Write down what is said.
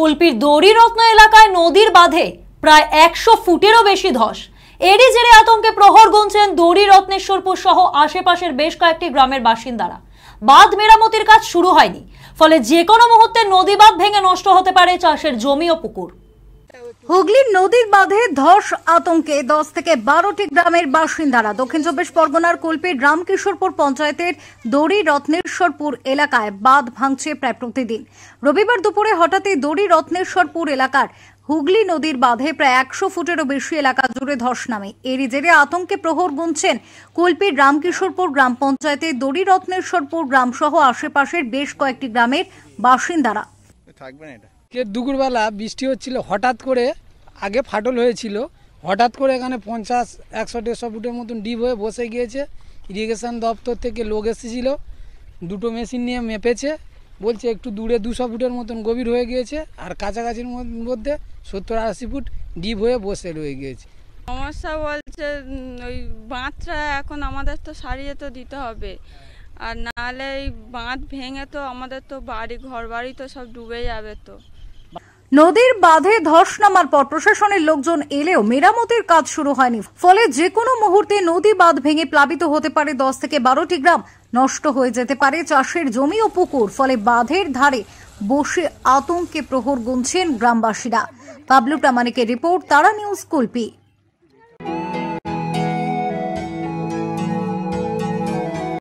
কল্পির দড়িরত্ন এলাকায় নদীর বাঁধে প্রায় একশো ফুটেরও বেশি ধস এরই জেরে আতঙ্কে প্রহর গুনছেন দৌড়ি রত্নেশ্বরপুর সহ আশেপাশের বেশ কয়েকটি গ্রামের বাসিন্দারা বাঁধ মেরামতির কাজ শুরু হয়নি ফলে যে কোনো মুহূর্তে নদী বাঁধ ভেঙে নষ্ট হতে পারে চাষের জমি ও পুকুর হুগলির নদীর বাঁধে ধস আতঙ্কে দশ থেকে বারোটি গ্রামের বাসিন্দারা দক্ষিণ চব্বিশ পরগনার কুলপির রামকিশোরপুর পঞ্চায়েতের দড়ি রত্নেশ্বরপুর এলাকায় বাঁধ ভাঙছে প্রায় প্রতিদিন রবিবার দুপুরে হঠাৎই দড়ি রত্নেশ্বরপুর এলাকার হুগলি নদীর বাঁধে প্রায় একশো ফুটেরও বেশি এলাকা জুড়ে ধস নামে এরই জেরে আতঙ্কে প্রহর গুনছেন কুলপির রামকিশোরপুর গ্রাম পঞ্চায়েতের দড়ি রত্নেশ্বরপুর গ্রামসহ আশেপাশের বেশ কয়েকটি গ্রামের বাসিন্দারা থাকবেন এটা কে দুপুরবেলা বৃষ্টি হচ্ছিল হঠাৎ করে আগে ফাটল হয়েছিল হঠাৎ করে এখানে পঞ্চাশ একশো দেড়শো ফুটের মতন ডিপ হয়ে বসে গিয়েছে ইরিগেশন দপ্তর থেকে লোক এসেছিলো দুটো মেশিন নিয়ে মেপেছে বলছে একটু দূরে দুশো ফুটের মতন গভীর হয়ে গিয়েছে আর কাছাকাছির মধ্যে সত্তর আশি ফুট ডিপ হয়ে বসে রয়ে গিয়েছে সমস্যা বলছে ওই বাঁধটা এখন আমাদের তো সারিয়ে তো দিতে হবে আর নাহলে এই বাঁধ ভেঙে তো আমাদের তো বাড়ি ঘর বাড়ি তো সব ডুবে যাবে তো নদীর বাঁধে ধস নামার পর প্রশাসনের লোকজন এলেও মেরামতের কাজ শুরু হয়নি ফলে যে কোনো মুহূর্তে নদী বাঁধ ভেঙে প্লাবিত হতে পারে দশ থেকে বারোটি গ্রাম নষ্ট হয়ে যেতে পারে চাষের জমি ও পুকুর ফলে বাঁধের ধারে বসে আতঙ্কে প্রহর গুনছেন গ্রামবাসীরা পাবলু প্রামাণিকের রিপোর্ট তারা নিউজ কুলপি